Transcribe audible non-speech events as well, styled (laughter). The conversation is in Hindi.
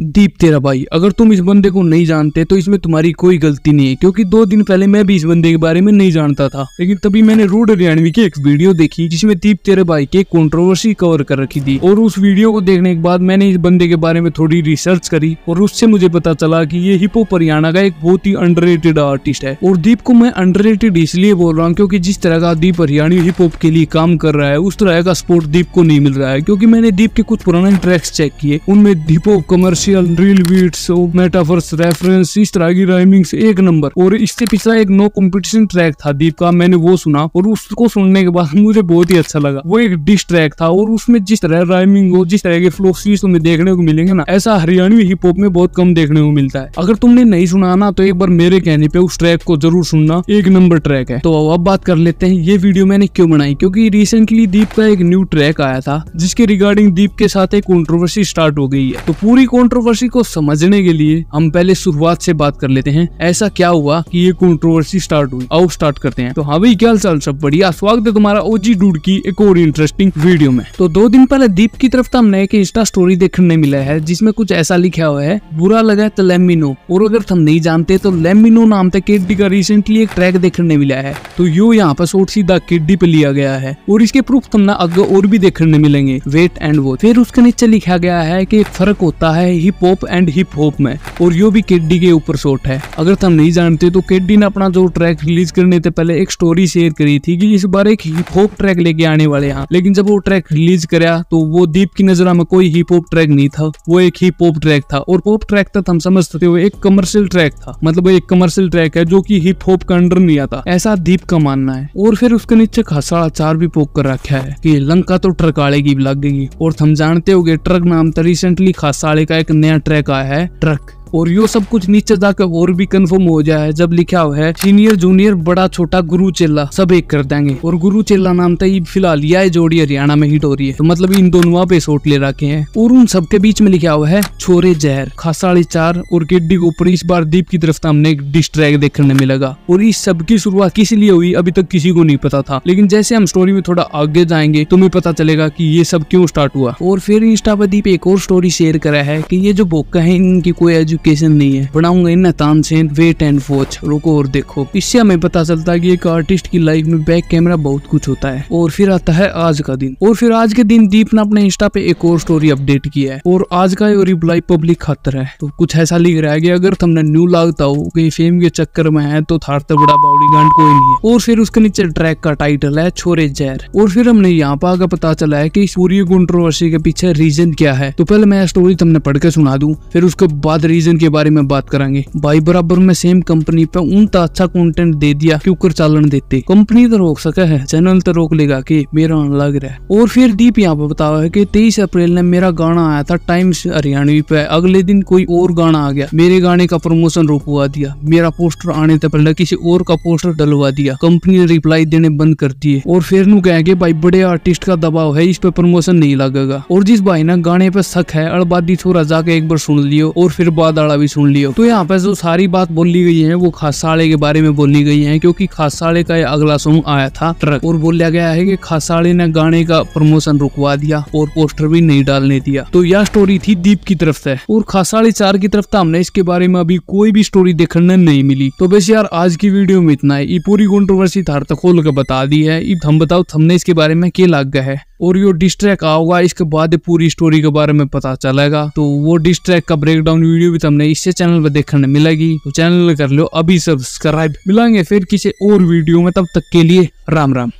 दीप तेरा भाई अगर तुम इस बंदे को नहीं जानते तो इसमें तुम्हारी कोई गलती नहीं है क्योंकि दो दिन पहले मैं भी इस बंदे के बारे में नहीं जानता था लेकिन तभी मैंने रोड हरियाणवी की एक वीडियो देखी जिसमें दीप तेरे भाई की कंट्रोवर्सी कवर कर रखी थी और उस वीडियो को देखने के बाद मैंने इस बंदे के बारे में थोड़ी रिसर्च करी और उससे मुझे पता चला की ये हिपो हरियाणा का एक बहुत ही अंडर आर्टिस्ट है और दीप को मैं अंडर इसलिए बोल रहा हूँ क्योंकि जिस तरह का दीप हरियाणी हिप हॉप के लिए काम कर रहा है उस तरह का सपोर्ट दीप को नहीं मिल रहा है क्योंकि मैंने दीप के कुछ पुराने ट्रैक्स चेक किए उनमें hip hop commercial official reel beats metaphors reference इस तरह की राइमिंग एक नंबर और इससे पिछला एक नो कॉम्पिटिशन ट्रैक था दीप का मैंने वो सुना और उसको सुनने के बाद (laughs) मुझे बहुत ही अच्छा लगा वो एक डिश ट्रैक था और उसमें जिस तरह राइमिंग हो जिस तरह के फ्लो सीज तुम्हें देखने को मिलेंगे ना ऐसा हरियाणवी हिप हॉप में बहुत कम देखने को मिलता है अगर तुमने नहीं सुना ना तो एक बार मेरे कहने पे उस ट्रैक को जरूर सुनना एक नंबर ट्रैक है तो अब बात कर लेते हैं ये वीडियो मैंने क्यों बनाई क्योंकि रिसेंटली दीप का एक न्यू ट्रैक आया था जिसके रिगार्डिंग दीप के साथ एक कॉन्ट्रोवर्सी स्टार्ट हो गई है तो पूरी कॉन्ट्रोवर्सी कंट्रोवर्सी को समझने के लिए हम पहले शुरुआत से बात कर लेते हैं ऐसा क्या हुआ कि ये कंट्रोवर्सी स्टार्ट हुई आओ स्टार्ट करते हैं तो हाँ भाई क्या चाल सब बढ़िया स्वागत है तुम्हारा ओजी डूड की एक और इंटरेस्टिंग वीडियो में तो दो दिन पहले दीप की तरफ तो हमने एक इंस्टा स्टोरी देखने मिला है जिसमे कुछ ऐसा लिखा हुआ है बुरा लगा तो लेमिनो और अगर तुम नहीं जानते तो लेमिनो नाम तक केडी का रिसेंटली एक ट्रैक देखने मिला है तो यो यहाँ पर सोट सीधा केडी पे लिया गया है और इसके प्रूफ तुम ना अगर और भी देखने मिलेंगे वेट एंड वो फिर उसके नीचे लिखा गया है की फर्क होता है hip hop and hip hop में और यो भी केडी के ऊपर शॉट है अगर तुम नहीं जानते तो केडी ने अपना जो ट्रैक रिलीज करने से पहले एक स्टोरी शेयर करी थी कि इस बार एक हिप हॉप ट्रैक लेके आने वाले यहाँ लेकिन जब वो ट्रैक रिलीज कराया तो वो दीप की नजरा में कोई हिप हॉप ट्रैक नहीं था वो एक हिप हॉप ट्रैक था और पॉप ट्रैक था हम समझते थे वो एक कमर्शियल ट्रैक था मतलब एक कमर्शियल ट्रैक है जो की हिप हॉप का अंडर नहीं आता ऐसा दीप का मानना है और फिर उसके नीचे खासा अचार भी पोक कर रखा है की लंका तो ट्रक आड़े की लगेगी और हम जानते हो ट्रक नाम था तो रिसेंटली खासा आड़े का एक नया ट्रैक आया है ट्रक और यो सब कुछ नीचे जाकर और भी कंफर्म हो जाए जब लिखा हुआ है सीनियर जूनियर बड़ा छोटा गुरु चेला सब एक कर देंगे और गुरु चेला नाम तो फिलहाल यह जोड़ी हरियाणा में हिट हो रही है तो मतलब इन दोनों पे शोट ले रखे हैं और उन सबके बीच में लिखा हुआ है छोरे जहर खासा चार और गिड्डी के ऊपर इस बार दीप की तरफ हमने एक डिस्ट्रैक देखने मिलेगा और इस सब की शुरुआत किस लिए हुई अभी तक किसी को नहीं पता था लेकिन जैसे हम स्टोरी में थोड़ा आगे जाएंगे तुम्हें तो पता चलेगा की ये सब क्यों स्टार्ट हुआ और फिर इंस्टा पर दीप एक और स्टोरी शेयर करा है की ये जो बोका है इनकी कोई एजुकेशन एजुकेशन नहीं है पढ़ाऊंगा इन्हें तानसेन वेट एंड वॉच रुको और देखो इससे हमें पता चलता है की एक आर्टिस्ट की लाइफ में बैक कैमरा बहुत कुछ होता है और फिर आता है आज का दिन और फिर आज के दिन दीप ने अपने इंस्टा पे एक और स्टोरी अपडेट किया है और आज का ये रिप्लाई पब्लिक खातर है तो कुछ ऐसा लिख रहा है कि अगर तुमने न्यू लागता हो कहीं फेम के चक्कर में है तो थार तो बड़ा बाउली गांड कोई नहीं है और फिर उसके नीचे ट्रैक का टाइटल है छोरे जहर और फिर हमने यहाँ पर आगे पता चला है की सूर्य कॉन्ट्रोवर्सी के पीछे रीजन क्या है तो पहले मैं स्टोरी तुमने पढ़ के सुना दू फिर उसके बाद रीजन रीजन के बारे में बात करेंगे भाई बराबर में सेम कंपनी पे उन अच्छा कंटेंट दे दिया क्यों कर चालन देते कंपनी तो रोक सका है चैनल तो रोक लेगा की मेरा लग रहा है और फिर दीप यहाँ पे बतावा है की तेईस अप्रैल ने मेरा गाना आया था टाइम्स हरियाणवी पे अगले दिन कोई और गाना आ गया मेरे गाने का प्रमोशन रोकवा दिया मेरा पोस्टर आने से पहले किसी और का पोस्टर डलवा दिया कंपनी ने रिप्लाई देने बंद कर दिए और फिर नू कहेंगे भाई बड़े आर्टिस्ट का दबाव है इस पे प्रमोशन नहीं लगेगा और जिस भाई ने गाने पे शक है अलबादी थोड़ा जाके एक बार सुन लियो और फिर बाद दाड़ा भी सुन लियो तो यहाँ पे जो सारी बात बोली गई है वो खासाड़े के बारे में बोली गई है क्योंकि खासाड़े का अगला सॉन्ग आया था ट्रक और बोला गया है की खासाड़े ने गाने का प्रमोशन रुकवा दिया और पोस्टर भी नहीं डालने दिया तो यह स्टोरी थी दीप की तरफ से और खासाड़े चार की तरफ था हमने इसके बारे में अभी कोई भी स्टोरी देखने नहीं मिली तो बस यार आज की वीडियो में इतना है ये पूरी कॉन्ट्रोवर्सी थार तक खोल कर बता दी है हम बताओ हमने इसके बारे में क्या लाग गया है और यो डिस्ट्रैक आओगा इसके बाद पूरी स्टोरी के बारे में पता चलेगा तो वो डिस्ट्रैक का ब्रेकडाउन वीडियो भी तुमने इससे चैनल पर देखने मिलेगी तो चैनल कर लो अभी सब्सक्राइब मिलाएंगे फिर किसी और वीडियो में तब तक के लिए राम राम